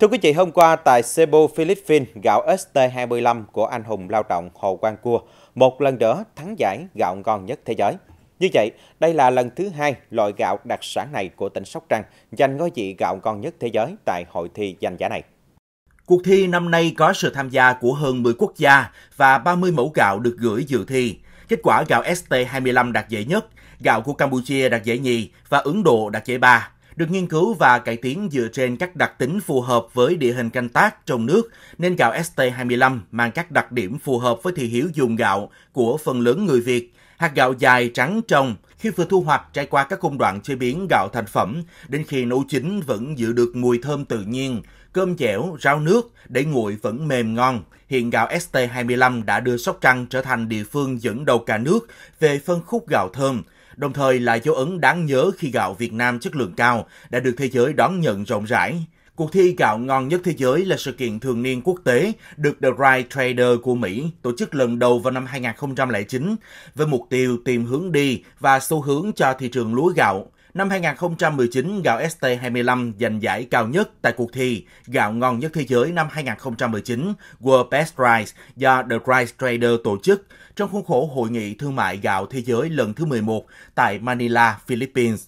Thưa quý vị, hôm qua tại Cebu, Philippines, gạo ST25 của anh hùng lao động Hồ Quang Cua một lần nữa thắng giải gạo ngon nhất thế giới. Như vậy, đây là lần thứ hai loại gạo đặc sản này của tỉnh Sóc Trăng giành ngôi vị gạo ngon nhất thế giới tại hội thi danh giá này. Cuộc thi năm nay có sự tham gia của hơn 10 quốc gia và 30 mẫu gạo được gửi dự thi. Kết quả gạo ST25 đạt giải nhất, gạo của Campuchia đạt giải nhì và Ấn Độ đạt giải ba được nghiên cứu và cải tiến dựa trên các đặc tính phù hợp với địa hình canh tác trong nước, nên gạo ST25 mang các đặc điểm phù hợp với thị hiếu dùng gạo của phần lớn người Việt. Hạt gạo dài trắng trong, khi vừa thu hoạch trải qua các công đoạn chế biến gạo thành phẩm, đến khi nấu chín vẫn giữ được mùi thơm tự nhiên, cơm dẻo, rau nước, để nguội vẫn mềm ngon. Hiện gạo ST25 đã đưa Sóc Trăng trở thành địa phương dẫn đầu cả nước về phân khúc gạo thơm, đồng thời là dấu ấn đáng nhớ khi gạo Việt Nam chất lượng cao đã được thế giới đón nhận rộng rãi. Cuộc thi gạo ngon nhất thế giới là sự kiện thường niên quốc tế được The Right Trader của Mỹ tổ chức lần đầu vào năm 2009 với mục tiêu tìm hướng đi và xu hướng cho thị trường lúa gạo. Năm 2019, gạo ST25 giành giải cao nhất tại cuộc thi Gạo ngon nhất thế giới năm 2019 World Best Rice do The Rice Trader tổ chức trong khuôn khổ Hội nghị Thương mại Gạo Thế giới lần thứ 11 tại Manila, Philippines.